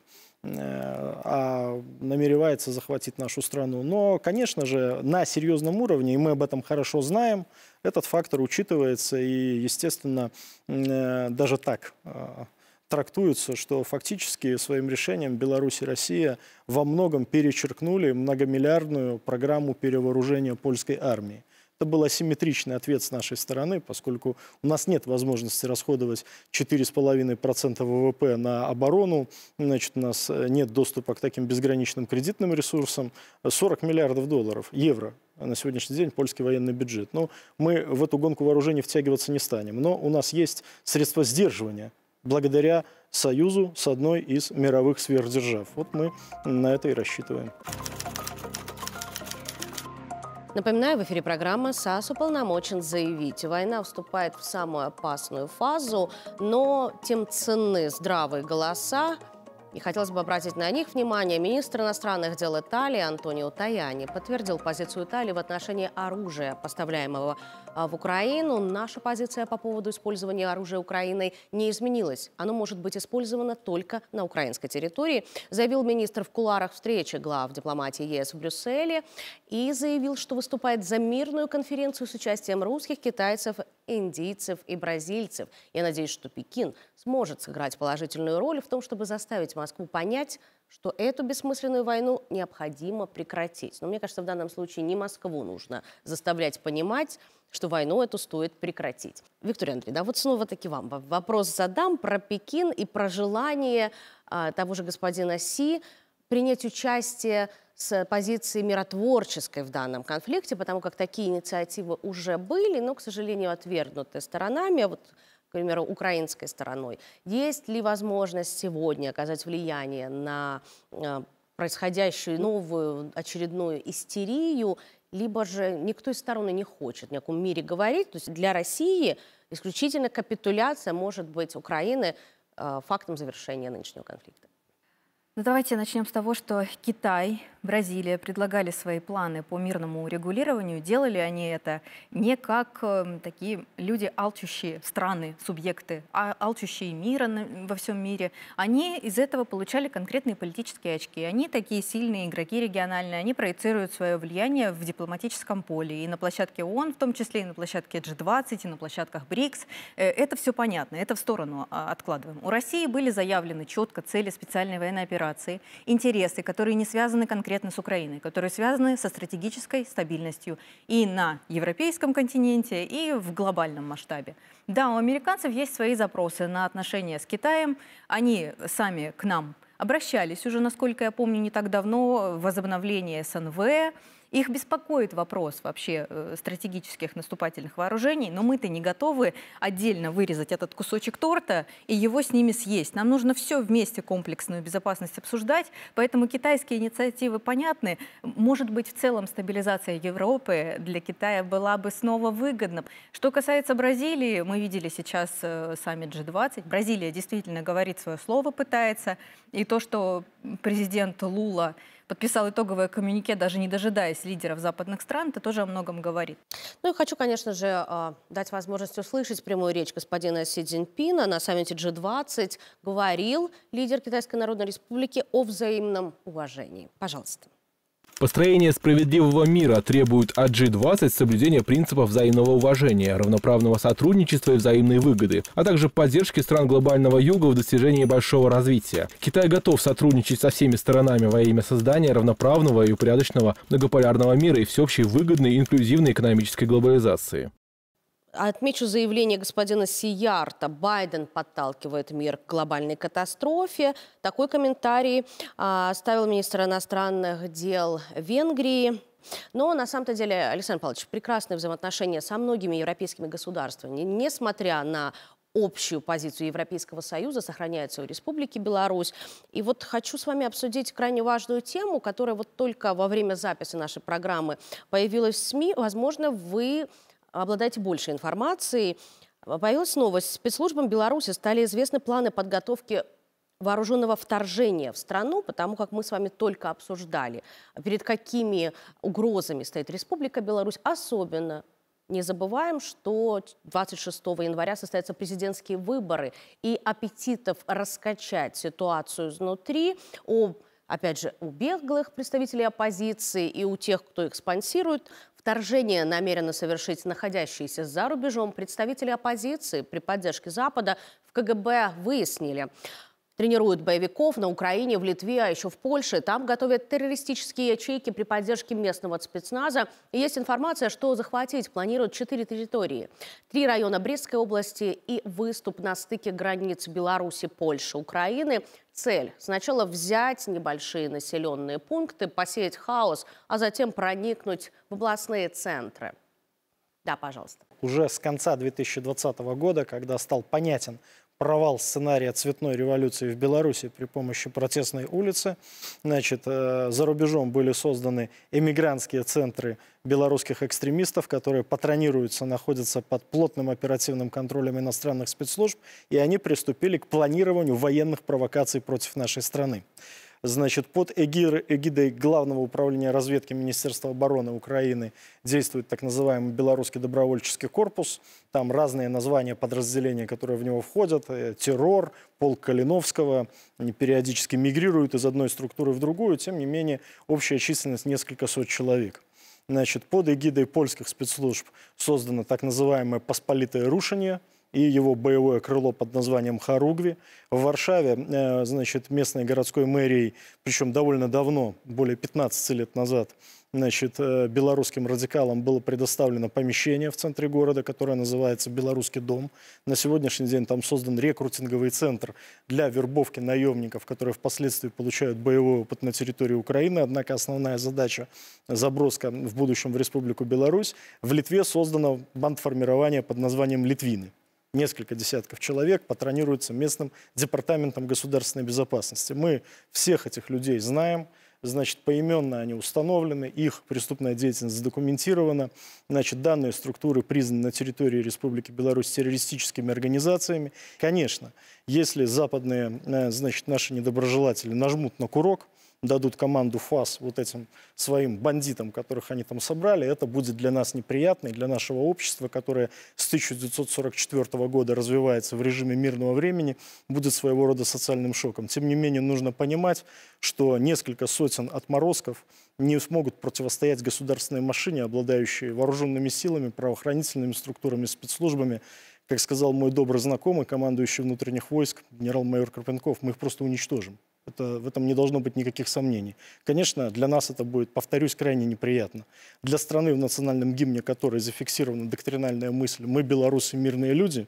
э, а намеревается захватить нашу страну. Но, конечно же, на серьезном уровне, и мы об этом хорошо знаем, этот фактор учитывается и, естественно, э, даже так э, трактуется, что фактически своим решением Беларусь и Россия во многом перечеркнули многомиллиардную программу перевооружения польской армии. Это был асимметричный ответ с нашей стороны, поскольку у нас нет возможности расходовать 4,5% ВВП на оборону, значит, у нас э, нет доступа к таким безграничным кредитным ресурсам. 40 миллиардов долларов, евро на сегодняшний день польский военный бюджет. Но мы в эту гонку вооружений втягиваться не станем. Но у нас есть средства сдерживания благодаря союзу с одной из мировых сверхдержав. Вот мы на это и рассчитываем. Напоминаю, в эфире программа САС уполномочен заявить. Война вступает в самую опасную фазу, но тем ценны здравые голоса, и хотелось бы обратить на них внимание. Министр иностранных дел Италии Антонио Таяни подтвердил позицию Италии в отношении оружия, поставляемого а, в Украину. Наша позиция по поводу использования оружия Украиной не изменилась. Оно может быть использовано только на украинской территории, заявил министр в куларах встречи глав дипломатии ЕС в Брюсселе и заявил, что выступает за мирную конференцию с участием русских, китайцев, индийцев и бразильцев. Я надеюсь, что Пекин сможет сыграть положительную роль в том, чтобы заставить Москву понять, что эту бессмысленную войну необходимо прекратить. Но мне кажется, в данном случае не Москву нужно заставлять понимать, что войну эту стоит прекратить. Виктория Андреевна, а вот снова-таки вам вопрос задам про Пекин и про желание а, того же господина Си принять участие с позиции миротворческой в данном конфликте, потому как такие инициативы уже были, но, к сожалению, отвергнуты сторонами. А вот к примеру, украинской стороной. Есть ли возможность сегодня оказать влияние на э, происходящую новую очередную истерию, либо же никто из сторон не хочет ни о каком мире говорить. То есть для России исключительно капитуляция может быть Украины э, фактом завершения нынешнего конфликта. Ну, давайте начнем с того, что Китай, Бразилия предлагали свои планы по мирному урегулированию. Делали они это не как э, такие люди, алчущие страны, субъекты, а алчущие мира на, во всем мире. Они из этого получали конкретные политические очки. Они такие сильные игроки региональные, они проецируют свое влияние в дипломатическом поле. И на площадке ООН, в том числе и на площадке G20, и на площадках БРИКС. Э, это все понятно, это в сторону а, откладываем. У России были заявлены четко цели специальной военной операции Федерации интересы, которые не связаны конкретно с Украиной, которые связаны со стратегической стабильностью и на европейском континенте, и в глобальном масштабе. Да, у американцев есть свои запросы на отношения с Китаем. Они сами к нам обращались уже, насколько я помню, не так давно, возобновление СНВ, их беспокоит вопрос вообще э, стратегических наступательных вооружений, но мы-то не готовы отдельно вырезать этот кусочек торта и его с ними съесть. Нам нужно все вместе комплексную безопасность обсуждать, поэтому китайские инициативы понятны. Может быть, в целом стабилизация Европы для Китая была бы снова выгодна. Что касается Бразилии, мы видели сейчас э, саммит G20. Бразилия действительно говорит свое слово, пытается. И то, что президент Лула подписал итоговое коммюнике, даже не дожидаясь лидеров западных стран, это тоже о многом говорит. Ну и хочу, конечно же, а, дать возможность услышать прямую речь господина Си Цзиньпина на саммите G20. Говорил лидер Китайской Народной Республики о взаимном уважении. Пожалуйста. Построение справедливого мира требует от G20 соблюдения принципов взаимного уважения, равноправного сотрудничества и взаимной выгоды, а также поддержки стран глобального юга в достижении большого развития. Китай готов сотрудничать со всеми сторонами во имя создания равноправного и упорядоченного многополярного мира и всеобщей выгодной инклюзивной экономической глобализации. Отмечу заявление господина Сиярта. Байден подталкивает мир к глобальной катастрофе. Такой комментарий а, оставил министр иностранных дел Венгрии. Но на самом-то деле, Александр Павлович, прекрасные взаимоотношения со многими европейскими государствами, несмотря на общую позицию Европейского Союза, сохраняется у Республики Беларусь. И вот хочу с вами обсудить крайне важную тему, которая вот только во время записи нашей программы появилась в СМИ. Возможно, вы обладаете больше информации. Э, появилась новость. Спецслужбам Беларуси стали известны планы подготовки вооруженного вторжения в страну, потому как мы с вами только обсуждали, перед какими угрозами стоит Республика Беларусь, особенно не забываем, что 26 января состоятся президентские выборы, и аппетитов раскачать ситуацию изнутри у, опять же, у беглых представителей оппозиции и у тех, кто их спонсирует, Вторжение намерены совершить находящиеся за рубежом представители оппозиции при поддержке Запада в КГБ выяснили. Тренируют боевиков на Украине, в Литве, а еще в Польше. Там готовят террористические ячейки при поддержке местного спецназа. И есть информация, что захватить планируют четыре территории. Три района Брестской области и выступ на стыке границ Беларуси, Польши, Украины. Цель – сначала взять небольшие населенные пункты, посеять хаос, а затем проникнуть в областные центры. Да, пожалуйста. Уже с конца 2020 года, когда стал понятен провал сценария цветной революции в Беларуси при помощи протестной улицы. Значит, э, за рубежом были созданы эмигрантские центры белорусских экстремистов, которые патронируются, находятся под плотным оперативным контролем иностранных спецслужб, и они приступили к планированию военных провокаций против нашей страны. Значит, под эгир, эгидой Главного управления разведки Министерства обороны Украины действует так называемый Белорусский добровольческий корпус. Там разные названия подразделения, которые в него входят. Э, террор, полк Калиновского. Они периодически мигрируют из одной структуры в другую. Тем не менее, общая численность несколько сот человек. Значит, под эгидой польских спецслужб создано так называемое «Посполитое рушение», и его боевое крыло под названием Харугви. В Варшаве, э, значит, местной городской мэрией, причем довольно давно, более 15 лет назад, значит, э, белорусским радикалам было предоставлено помещение в центре города, которое называется «Белорусский дом». На сегодняшний день там создан рекрутинговый центр для вербовки наемников, которые впоследствии получают боевой опыт на территории Украины. Однако основная задача – заброска в будущем в Республику Беларусь. В Литве создано бандформирование под названием «Литвины» несколько десятков человек патронируется местным департаментом государственной безопасности. Мы всех этих людей знаем, значит, поименно они установлены, их преступная деятельность задокументирована, значит, данные структуры признаны на территории Республики Беларусь террористическими организациями. Конечно, если западные, э, значит, наши недоброжелатели нажмут на курок, дадут команду ФАС вот этим своим бандитам, которых они там собрали, это будет для нас неприятно и для нашего общества, которое с 1944 года развивается в режиме мирного времени, будет своего рода социальным шоком. Тем не менее, нужно понимать, что несколько сотен отморозков не смогут противостоять государственной машине, обладающей вооруженными силами, правоохранительными структурами, спецслужбами, как сказал мой добрый знакомый, командующий внутренних войск, генерал-майор Карпенков, мы их просто уничтожим. Это, в этом не должно быть никаких сомнений. Конечно, для нас это будет, повторюсь, крайне неприятно. Для страны, в национальном гимне которой зафиксирована доктринальная мысль «Мы, белорусы, мирные люди»,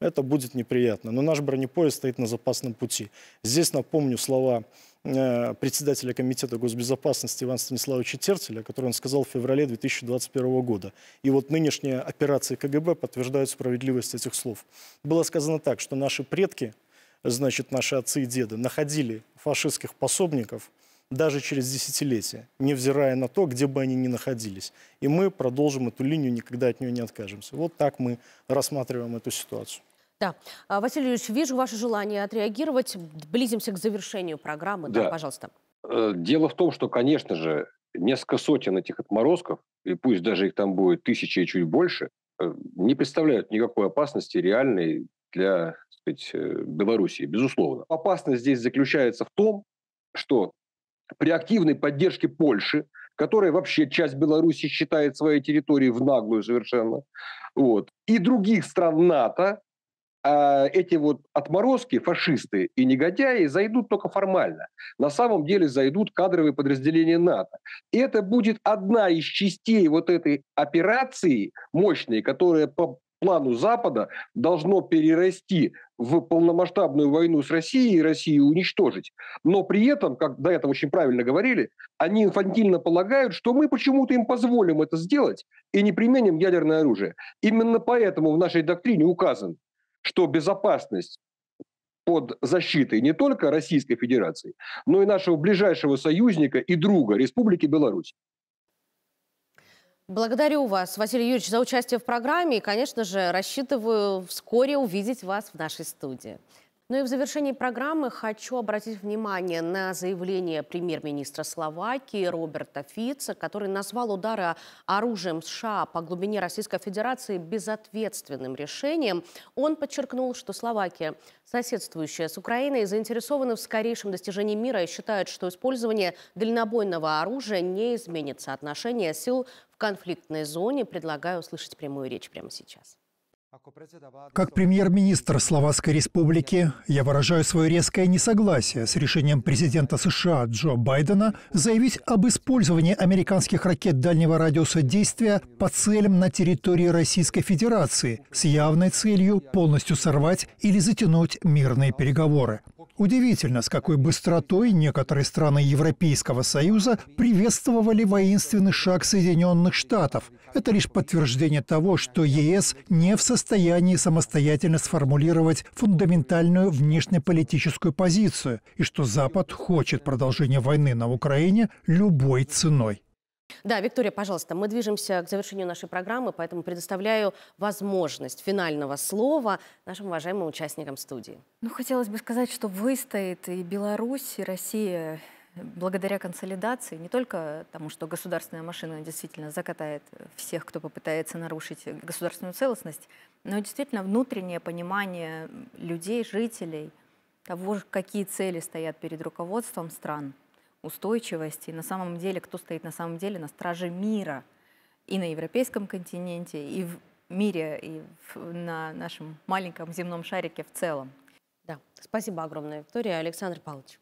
это будет неприятно. Но наш бронепоезд стоит на запасном пути. Здесь напомню слова э, председателя Комитета госбезопасности Ивана Станиславовича Тертеля, который он сказал в феврале 2021 года. И вот нынешние операции КГБ подтверждают справедливость этих слов. Было сказано так, что наши предки – значит, наши отцы и деды находили фашистских пособников даже через десятилетия, невзирая на то, где бы они ни находились. И мы продолжим эту линию, никогда от нее не откажемся. Вот так мы рассматриваем эту ситуацию. Да. А, Василий Юрьевич, вижу ваше желание отреагировать. Близимся к завершению программы. Да, да пожалуйста. Э, дело в том, что, конечно же, несколько сотен этих отморозков, и пусть даже их там будет тысячи и чуть больше, э, не представляют никакой опасности реальной для так сказать, э, Белоруссии, безусловно. Опасность здесь заключается в том, что при активной поддержке Польши, которая вообще часть Беларуси считает своей территорией в наглую совершенно, вот, и других стран НАТО, а, эти вот отморозки, фашисты и негодяи зайдут только формально. На самом деле зайдут кадровые подразделения НАТО. И это будет одна из частей вот этой операции мощной, которая по плану Запада должно перерасти в полномасштабную войну с Россией и Россию уничтожить. Но при этом, как до этого очень правильно говорили, они инфантильно полагают, что мы почему-то им позволим это сделать и не применим ядерное оружие. Именно поэтому в нашей доктрине указан, что безопасность под защитой не только Российской Федерации, но и нашего ближайшего союзника и друга Республики Беларусь. Благодарю вас, Василий Юрьевич, за участие в программе. И, конечно же, рассчитываю вскоре увидеть вас в нашей студии. Ну и в завершении программы хочу обратить внимание на заявление премьер-министра Словакии Роберта Фица, который назвал удары оружием США по глубине Российской Федерации безответственным решением. Он подчеркнул, что Словакия, соседствующая с Украиной, заинтересована в скорейшем достижении мира и считает, что использование дальнобойного оружия не изменит соотношение сил в конфликтной зоне. Предлагаю услышать прямую речь прямо сейчас. Как премьер-министр Словацкой Республики, я выражаю свое резкое несогласие с решением президента США Джо Байдена заявить об использовании американских ракет дальнего радиуса действия по целям на территории Российской Федерации с явной целью полностью сорвать или затянуть мирные переговоры. Удивительно, с какой быстротой некоторые страны Европейского Союза приветствовали воинственный шаг Соединенных Штатов, это лишь подтверждение того, что ЕС не в состоянии самостоятельно сформулировать фундаментальную внешнеполитическую позицию и что Запад хочет продолжения войны на Украине любой ценой. Да, Виктория, пожалуйста, мы движемся к завершению нашей программы, поэтому предоставляю возможность финального слова нашим уважаемым участникам студии. Ну, хотелось бы сказать, что выстоит и Беларусь, и Россия, благодаря консолидации, не только тому, что государственная машина действительно закатает всех, кто попытается нарушить государственную целостность, но и действительно внутреннее понимание людей, жителей, того, какие цели стоят перед руководством стран, устойчивости, на самом деле, кто стоит на самом деле на страже мира и на европейском континенте, и в мире, и в, на нашем маленьком земном шарике в целом. Да, спасибо огромное, Виктория. Александр Павлович.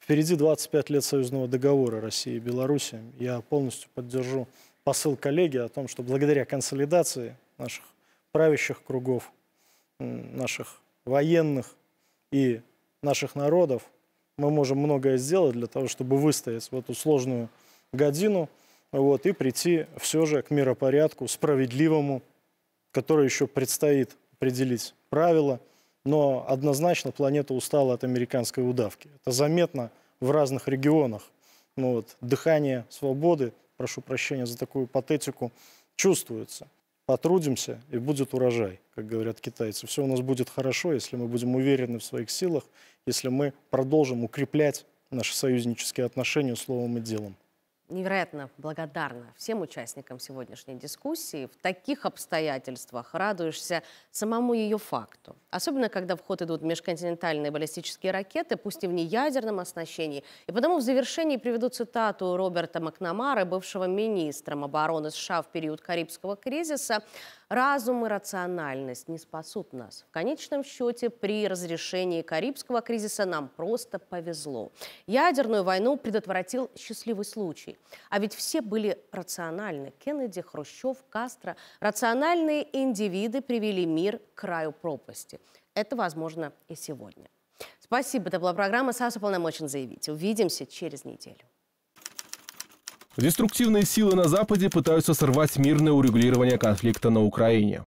Впереди 25 лет союзного договора России и Беларуси. Я полностью поддержу посыл коллеги о том, что благодаря консолидации наших правящих кругов, наших военных и наших народов мы можем многое сделать для того, чтобы выстоять в эту сложную годину вот, и прийти все же к миропорядку справедливому, который еще предстоит определить правила – но однозначно планета устала от американской удавки. Это заметно в разных регионах. Ну, вот, дыхание свободы, прошу прощения за такую патетику, чувствуется. Потрудимся, и будет урожай, как говорят китайцы. Все у нас будет хорошо, если мы будем уверены в своих силах, если мы продолжим укреплять наши союзнические отношения словом и делом невероятно благодарна всем участникам сегодняшней дискуссии. В таких обстоятельствах радуешься самому ее факту. Особенно, когда в ход идут межконтинентальные баллистические ракеты, пусть и в неядерном оснащении. И потому в завершении приведу цитату Роберта Макнамара, бывшего министром обороны США в период Карибского кризиса. Разум и рациональность не спасут нас. В конечном счете, при разрешении Карибского кризиса нам просто повезло. Ядерную войну предотвратил счастливый случай. А ведь все были рациональны. Кеннеди, Хрущев, Кастро. Рациональные индивиды привели мир к краю пропасти. Это возможно и сегодня. Спасибо. Это была программа «САС уполномочен заявить». Увидимся через неделю. Деструктивные силы на Западе пытаются сорвать мирное урегулирование конфликта на Украине.